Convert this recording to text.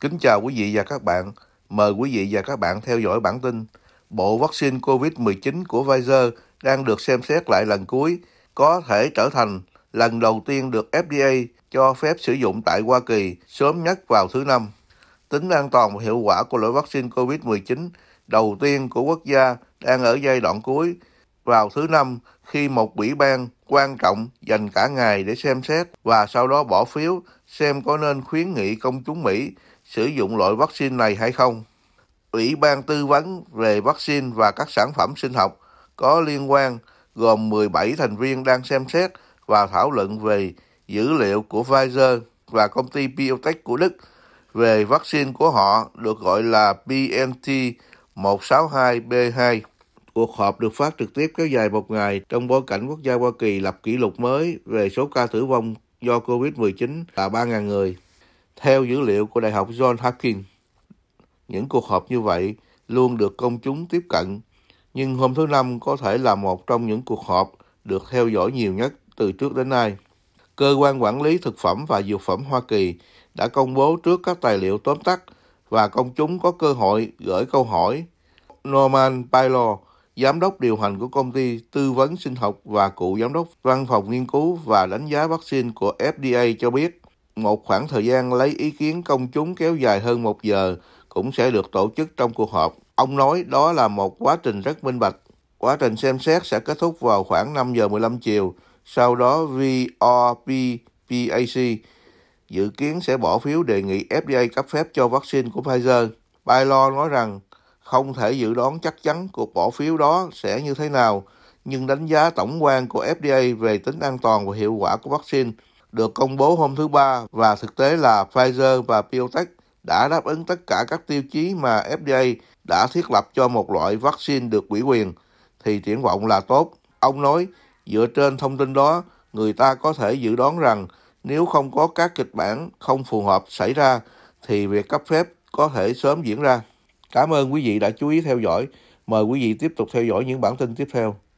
Kính chào quý vị và các bạn. Mời quý vị và các bạn theo dõi bản tin. Bộ vaccine COVID-19 của Pfizer đang được xem xét lại lần cuối, có thể trở thành lần đầu tiên được FDA cho phép sử dụng tại Hoa Kỳ sớm nhất vào thứ Năm. Tính an toàn và hiệu quả của loại vaccine COVID-19 đầu tiên của quốc gia đang ở giai đoạn cuối vào thứ Năm khi một ủy ban quan trọng dành cả ngày để xem xét và sau đó bỏ phiếu xem có nên khuyến nghị công chúng Mỹ sử dụng loại vaccine này hay không. Ủy ban tư vấn về vaccine và các sản phẩm sinh học có liên quan gồm 17 thành viên đang xem xét và thảo luận về dữ liệu của Pfizer và công ty BioNTech của Đức về vaccine của họ được gọi là BNT162B2. Cuộc họp được phát trực tiếp kéo dài một ngày trong bối cảnh quốc gia Hoa Kỳ lập kỷ lục mới về số ca tử vong do COVID-19 là 3.000 người. Theo dữ liệu của Đại học John Hopkins, những cuộc họp như vậy luôn được công chúng tiếp cận, nhưng hôm thứ Năm có thể là một trong những cuộc họp được theo dõi nhiều nhất từ trước đến nay. Cơ quan Quản lý Thực phẩm và Dược phẩm Hoa Kỳ đã công bố trước các tài liệu tóm tắt và công chúng có cơ hội gửi câu hỏi. Norman Pilo, giám đốc điều hành của công ty tư vấn sinh học và cựu giám đốc văn phòng nghiên cứu và đánh giá vaccine của FDA cho biết, một khoảng thời gian lấy ý kiến công chúng kéo dài hơn một giờ cũng sẽ được tổ chức trong cuộc họp. Ông nói đó là một quá trình rất minh bạch. Quá trình xem xét sẽ kết thúc vào khoảng 5 giờ 15 chiều. Sau đó VRPPAC dự kiến sẽ bỏ phiếu đề nghị FDA cấp phép cho vaccine của Pfizer. Bailo nói rằng không thể dự đoán chắc chắn cuộc bỏ phiếu đó sẽ như thế nào, nhưng đánh giá tổng quan của FDA về tính an toàn và hiệu quả của vaccine – được công bố hôm thứ Ba và thực tế là Pfizer và BioNTech đã đáp ứng tất cả các tiêu chí mà FDA đã thiết lập cho một loại vaccine được ủy quyền, thì triển vọng là tốt. Ông nói, dựa trên thông tin đó, người ta có thể dự đoán rằng nếu không có các kịch bản không phù hợp xảy ra, thì việc cấp phép có thể sớm diễn ra. Cảm ơn quý vị đã chú ý theo dõi. Mời quý vị tiếp tục theo dõi những bản tin tiếp theo.